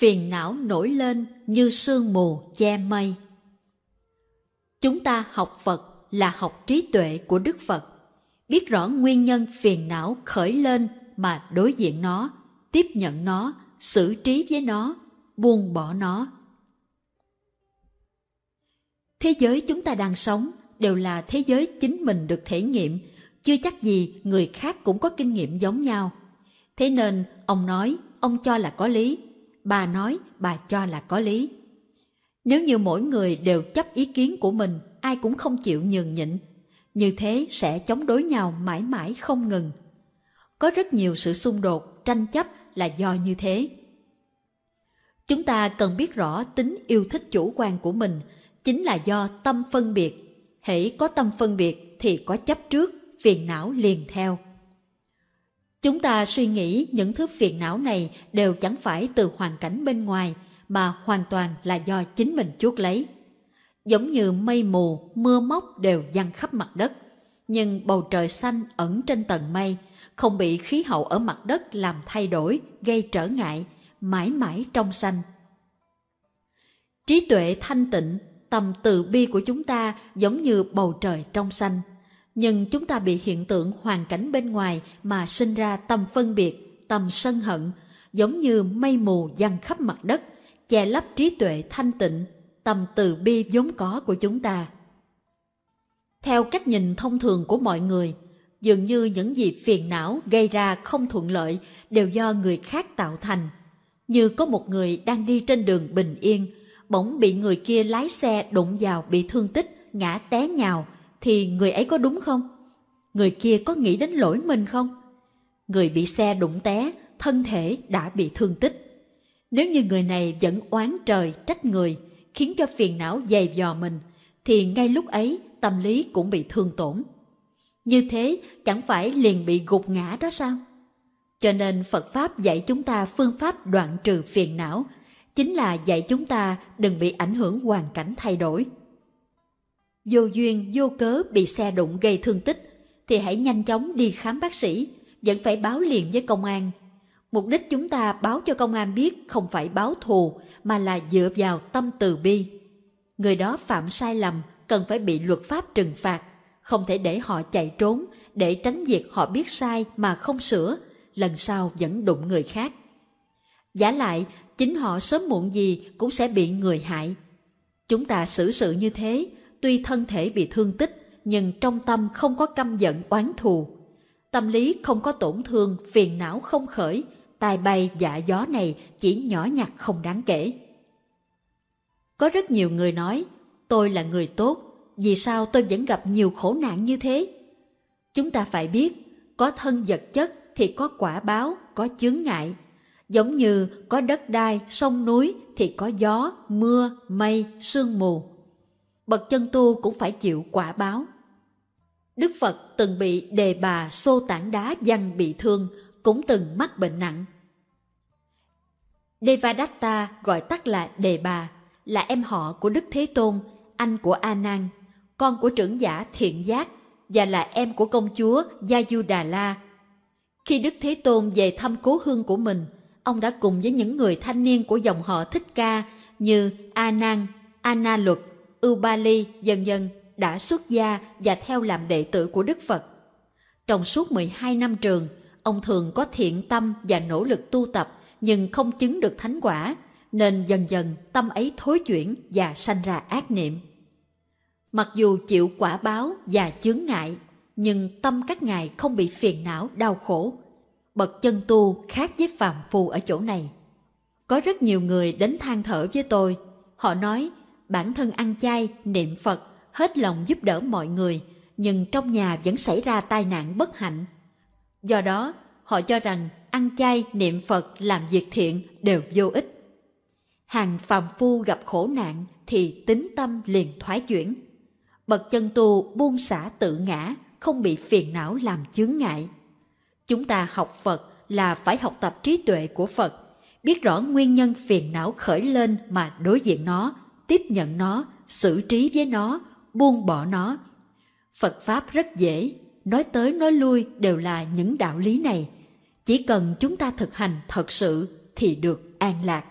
phiền não nổi lên như sương mù che mây. Chúng ta học Phật là học trí tuệ của Đức Phật, biết rõ nguyên nhân phiền não khởi lên mà đối diện nó, tiếp nhận nó, xử trí với nó, buông bỏ nó. Thế giới chúng ta đang sống đều là thế giới chính mình được thể nghiệm, chưa chắc gì người khác cũng có kinh nghiệm giống nhau. Thế nên ông nói, ông cho là có lý, bà nói bà cho là có lý. Nếu như mỗi người đều chấp ý kiến của mình, ai cũng không chịu nhường nhịn, như thế sẽ chống đối nhau mãi mãi không ngừng. Có rất nhiều sự xung đột, tranh chấp là do như thế. Chúng ta cần biết rõ tính yêu thích chủ quan của mình chính là do tâm phân biệt. Hễ có tâm phân biệt thì có chấp trước, phiền não liền theo. Chúng ta suy nghĩ những thứ phiền não này đều chẳng phải từ hoàn cảnh bên ngoài, mà hoàn toàn là do chính mình chuốc lấy. Giống như mây mù, mưa móc đều giăng khắp mặt đất, nhưng bầu trời xanh ẩn trên tầng mây, không bị khí hậu ở mặt đất làm thay đổi, gây trở ngại, mãi mãi trong xanh. Trí tuệ thanh tịnh, tầm từ bi của chúng ta giống như bầu trời trong xanh, nhưng chúng ta bị hiện tượng hoàn cảnh bên ngoài mà sinh ra tâm phân biệt, tâm sân hận, giống như mây mù giăng khắp mặt đất, che lấp trí tuệ thanh tịnh, tâm từ bi vốn có của chúng ta. Theo cách nhìn thông thường của mọi người, dường như những gì phiền não gây ra không thuận lợi đều do người khác tạo thành. Như có một người đang đi trên đường bình yên, bỗng bị người kia lái xe đụng vào bị thương tích, ngã té nhào, thì người ấy có đúng không? Người kia có nghĩ đến lỗi mình không? Người bị xe đụng té, thân thể đã bị thương tích. Nếu như người này vẫn oán trời, trách người, khiến cho phiền não dày dò mình, thì ngay lúc ấy tâm lý cũng bị thương tổn. Như thế chẳng phải liền bị gục ngã đó sao? Cho nên Phật Pháp dạy chúng ta phương pháp đoạn trừ phiền não, chính là dạy chúng ta đừng bị ảnh hưởng hoàn cảnh thay đổi vô duyên vô cớ bị xe đụng gây thương tích thì hãy nhanh chóng đi khám bác sĩ, vẫn phải báo liền với công an. Mục đích chúng ta báo cho công an biết không phải báo thù mà là dựa vào tâm từ bi. Người đó phạm sai lầm cần phải bị luật pháp trừng phạt, không thể để họ chạy trốn để tránh việc họ biết sai mà không sửa, lần sau vẫn đụng người khác. Giả lại, chính họ sớm muộn gì cũng sẽ bị người hại. Chúng ta xử sự như thế tuy thân thể bị thương tích, nhưng trong tâm không có căm giận oán thù. Tâm lý không có tổn thương, phiền não không khởi, tai bay dạ gió này chỉ nhỏ nhặt không đáng kể. Có rất nhiều người nói, tôi là người tốt, vì sao tôi vẫn gặp nhiều khổ nạn như thế? Chúng ta phải biết, có thân vật chất thì có quả báo, có chướng ngại. Giống như có đất đai, sông núi thì có gió, mưa, mây, sương mù bậc chân tu cũng phải chịu quả báo. Đức Phật từng bị đề bà xô tảng đá văng bị thương, cũng từng mắc bệnh nặng. Devadatta gọi tắt là Đề Bà, là em họ của Đức Thế Tôn, anh của A Nan, con của trưởng giả Thiện Giác và là em của công chúa Gia Du Đà La. Khi Đức Thế Tôn về thăm cố hương của mình, ông đã cùng với những người thanh niên của dòng họ Thích Ca như A Nan, A Na Luật, Ubali dần dần đã xuất gia và theo làm đệ tử của Đức Phật. Trong suốt 12 năm trường, ông thường có thiện tâm và nỗ lực tu tập nhưng không chứng được thánh quả, nên dần dần tâm ấy thối chuyển và sanh ra ác niệm. Mặc dù chịu quả báo và chướng ngại, nhưng tâm các ngài không bị phiền não đau khổ. Bậc chân tu khác với phàm phu ở chỗ này. Có rất nhiều người đến than thở với tôi. Họ nói bản thân ăn chay, niệm Phật, hết lòng giúp đỡ mọi người, nhưng trong nhà vẫn xảy ra tai nạn bất hạnh. Do đó, họ cho rằng ăn chay, niệm Phật, làm việc thiện đều vô ích. Hàng phàm phu gặp khổ nạn thì tính tâm liền thoái chuyển. Bậc chân tu buông xả tự ngã, không bị phiền não làm chướng ngại. Chúng ta học Phật là phải học tập trí tuệ của Phật, biết rõ nguyên nhân phiền não khởi lên mà đối diện nó, tiếp nhận nó xử trí với nó buông bỏ nó phật pháp rất dễ nói tới nói lui đều là những đạo lý này chỉ cần chúng ta thực hành thật sự thì được an lạc